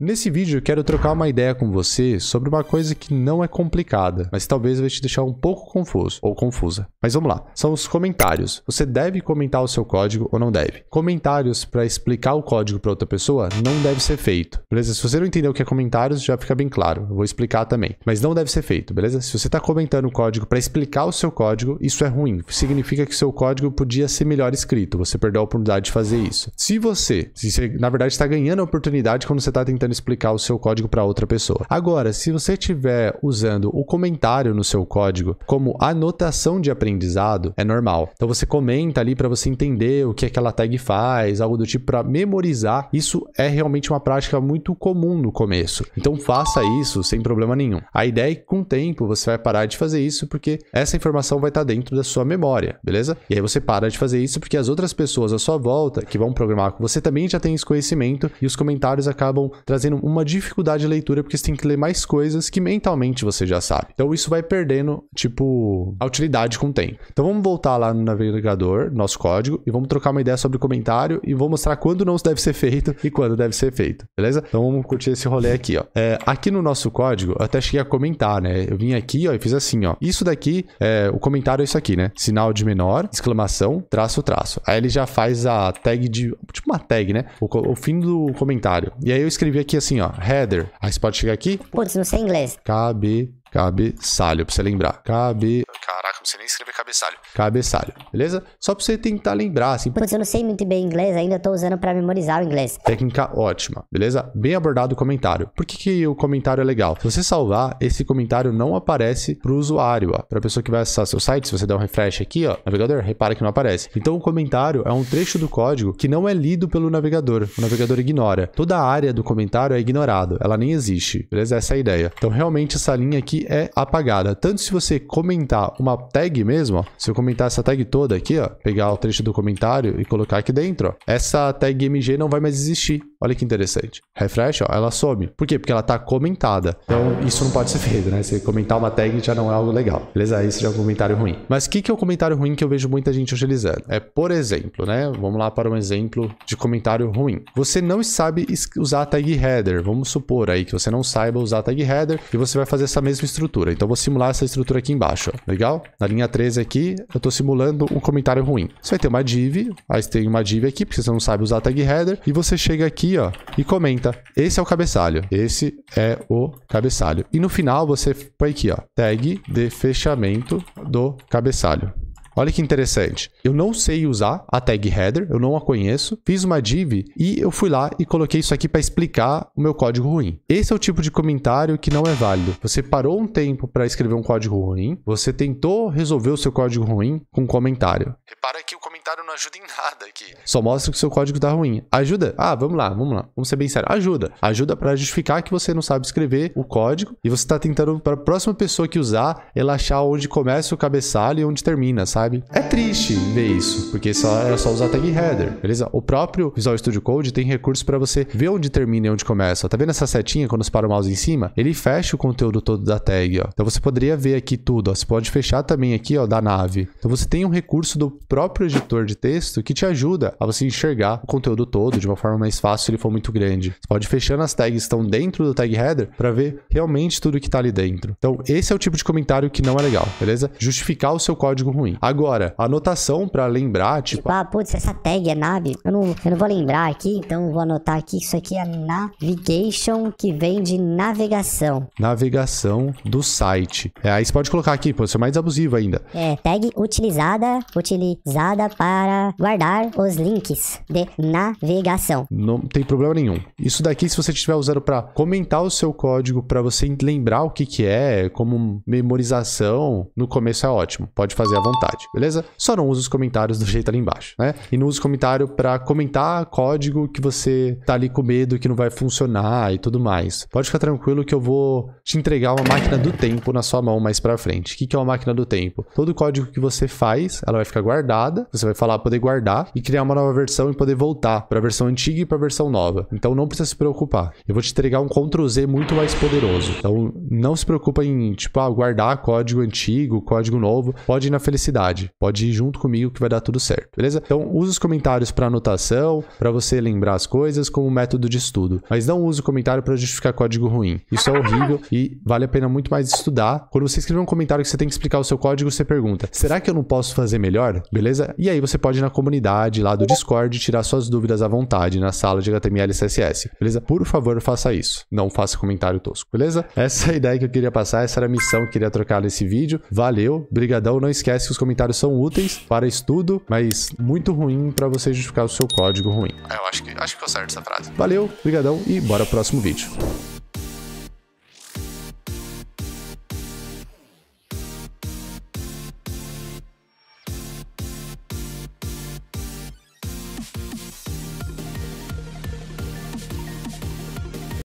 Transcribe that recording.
Nesse vídeo eu quero trocar uma ideia com você sobre uma coisa que não é complicada, mas talvez vai te deixar um pouco confuso ou confusa. Mas vamos lá, são os comentários. Você deve comentar o seu código ou não deve. Comentários para explicar o código para outra pessoa não deve ser feito, beleza? Se você não entendeu o que é comentários, já fica bem claro, eu vou explicar também. Mas não deve ser feito, beleza? Se você está comentando o código para explicar o seu código, isso é ruim. Significa que seu código podia ser melhor escrito, você perdeu a oportunidade de fazer isso. Se você, se você na verdade está ganhando a oportunidade quando você está tentando tentando explicar o seu código para outra pessoa. Agora, se você estiver usando o comentário no seu código como anotação de aprendizado, é normal. Então você comenta ali para você entender o que é aquela tag faz, algo do tipo para memorizar. Isso é realmente uma prática muito comum no começo. Então faça isso sem problema nenhum. A ideia é que com o tempo você vai parar de fazer isso porque essa informação vai estar tá dentro da sua memória, beleza? E aí você para de fazer isso porque as outras pessoas à sua volta que vão programar com você também já têm esse conhecimento e os comentários acabam trazendo trazendo uma dificuldade de leitura, porque você tem que ler mais coisas que mentalmente você já sabe. Então isso vai perdendo, tipo, a utilidade com o tempo. Então vamos voltar lá no navegador, nosso código, e vamos trocar uma ideia sobre o comentário e vou mostrar quando não deve ser feito e quando deve ser feito, beleza? Então vamos curtir esse rolê aqui, ó. É, aqui no nosso código, eu até cheguei a comentar, né? Eu vim aqui, ó, e fiz assim, ó. Isso daqui, é, o comentário é isso aqui, né? Sinal de menor, exclamação, traço, traço. Aí ele já faz a tag de, tipo uma tag, né? O, o fim do comentário. E aí eu escrevi aqui aqui assim, ó. Header. Aí você pode chegar aqui. Putz, não sei inglês. Cabe Cabeçalho, pra você lembrar. Cabe. Caraca, não sei nem escrever cabeçalho. Cabeçalho, beleza? Só pra você tentar lembrar, assim. Putz, eu não sei muito bem inglês, ainda tô usando pra memorizar o inglês. Técnica ótima, beleza? Bem abordado o comentário. Por que, que o comentário é legal? Se você salvar, esse comentário não aparece pro usuário, ó. Pra pessoa que vai acessar seu site, se você der um refresh aqui, ó, navegador, repara que não aparece. Então o comentário é um trecho do código que não é lido pelo navegador. O navegador ignora. Toda a área do comentário é ignorado. Ela nem existe, beleza? Essa é a ideia. Então realmente essa linha aqui é apagada. Tanto se você comentar uma tag mesmo, ó, se eu comentar essa tag toda aqui, ó, pegar o trecho do comentário e colocar aqui dentro, ó, essa tag MG não vai mais existir. Olha que interessante. Refresh, ó, ela some. Por quê? Porque ela está comentada. Então, isso não pode ser feito, né? Você comentar uma tag já não é algo legal. Beleza? Isso já é um comentário ruim. Mas o que, que é o um comentário ruim que eu vejo muita gente utilizando? É, por exemplo, né? Vamos lá para um exemplo de comentário ruim. Você não sabe usar a tag header. Vamos supor aí que você não saiba usar a tag header e você vai fazer essa mesma estrutura. Então, vou simular essa estrutura aqui embaixo. Ó. Legal? Na linha 13 aqui, eu estou simulando um comentário ruim. Você vai ter uma div. Aí você tem uma div aqui, porque você não sabe usar a tag header. E você chega aqui aqui, ó, e comenta. Esse é o cabeçalho. Esse é o cabeçalho. E no final você põe aqui, ó, tag de fechamento do cabeçalho. Olha que interessante. Eu não sei usar a tag header, eu não a conheço. Fiz uma div e eu fui lá e coloquei isso aqui para explicar o meu código ruim. Esse é o tipo de comentário que não é válido. Você parou um tempo para escrever um código ruim, você tentou resolver o seu código ruim com um comentário. Repara que o comentário não ajuda em nada aqui. Só mostra que o seu código tá ruim. Ajuda? Ah, vamos lá, vamos lá. Vamos ser bem sério. Ajuda. Ajuda para justificar que você não sabe escrever o código e você tá tentando para a próxima pessoa que usar, ela achar onde começa o cabeçalho e onde termina, sabe? É triste ver isso, porque só era é só usar tag header, beleza? O próprio Visual Studio Code tem recursos para você ver onde termina e onde começa. Tá vendo essa setinha quando você para o mouse em cima? Ele fecha o conteúdo todo da tag, ó. Então você poderia ver aqui tudo, ó. Você pode fechar também aqui, ó, da nave. Então você tem um recurso do próprio editor de texto que te ajuda a você enxergar o conteúdo todo de uma forma mais fácil se ele for muito grande. Você pode fechando as tags que estão dentro do tag header para ver realmente tudo que está ali dentro. Então, esse é o tipo de comentário que não é legal, beleza? Justificar o seu código ruim. Agora, anotação para lembrar, tipo, tipo... ah, putz, essa tag é nave, eu não, eu não vou lembrar aqui, então vou anotar aqui que isso aqui é navigation, que vem de navegação. Navegação do site. É, aí você pode colocar aqui, pô, ser é mais abusivo ainda. É, tag utilizada, utilizada para para guardar os links de navegação. Não tem problema nenhum. Isso daqui, se você estiver usando para comentar o seu código, para você lembrar o que, que é, como memorização, no começo é ótimo. Pode fazer à vontade, beleza? Só não use os comentários do jeito ali embaixo, né? E não use comentário para comentar código que você tá ali com medo que não vai funcionar e tudo mais. Pode ficar tranquilo que eu vou te entregar uma máquina do tempo na sua mão mais para frente. O que, que é uma máquina do tempo? Todo código que você faz, ela vai ficar guardada, você vai falar, poder guardar e criar uma nova versão e poder voltar para a versão antiga e para a versão nova. Então não precisa se preocupar. Eu vou te entregar um Ctrl Z muito mais poderoso. Então não se preocupa em, tipo, ah, guardar código antigo, código novo. Pode ir na felicidade. Pode ir junto comigo que vai dar tudo certo, beleza? Então usa os comentários para anotação, para você lembrar as coisas como método de estudo. Mas não use o comentário para justificar código ruim. Isso é horrível e vale a pena muito mais estudar. Quando você escrever um comentário que você tem que explicar o seu código, você pergunta: será que eu não posso fazer melhor? Beleza? E aí você você pode ir na comunidade lá do Discord tirar suas dúvidas à vontade na sala de HTML e CSS, beleza? Por favor, faça isso. Não faça comentário tosco, beleza? Essa é a ideia que eu queria passar, essa era a missão que eu queria trocar nesse vídeo. Valeu, brigadão. Não esquece que os comentários são úteis para estudo, mas muito ruim para você justificar o seu código ruim. É, eu acho que, acho que ficou certo essa frase. Valeu, brigadão e bora pro próximo vídeo.